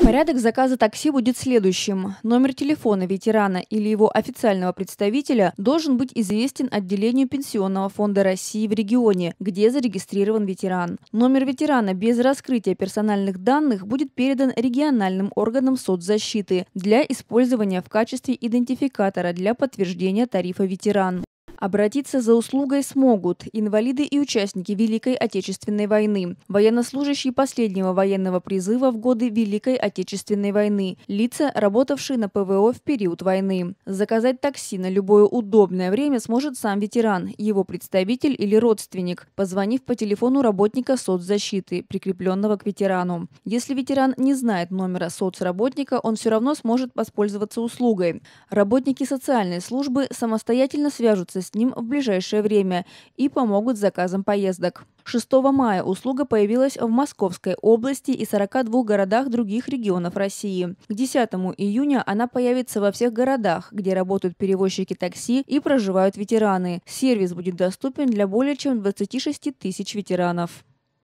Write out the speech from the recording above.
Порядок заказа такси будет следующим. Номер телефона ветерана или его официального представителя должен быть известен отделению Пенсионного фонда России в регионе, где зарегистрирован ветеран. Номер ветерана без раскрытия персональных данных будет передан региональным органам соцзащиты для использования в качестве идентификатора для подтверждения тарифа ветеран. Обратиться за услугой смогут инвалиды и участники Великой Отечественной войны, военнослужащие последнего военного призыва в годы Великой Отечественной войны, лица, работавшие на ПВО в период войны. Заказать такси на любое удобное время сможет сам ветеран, его представитель или родственник, позвонив по телефону работника соцзащиты, прикрепленного к ветерану. Если ветеран не знает номера соцработника, он все равно сможет воспользоваться услугой. Работники социальной службы самостоятельно свяжутся с с ним в ближайшее время и помогут с заказом поездок. 6 мая услуга появилась в Московской области и 42 городах других регионов России. К 10 июня она появится во всех городах, где работают перевозчики такси и проживают ветераны. Сервис будет доступен для более чем 26 тысяч ветеранов.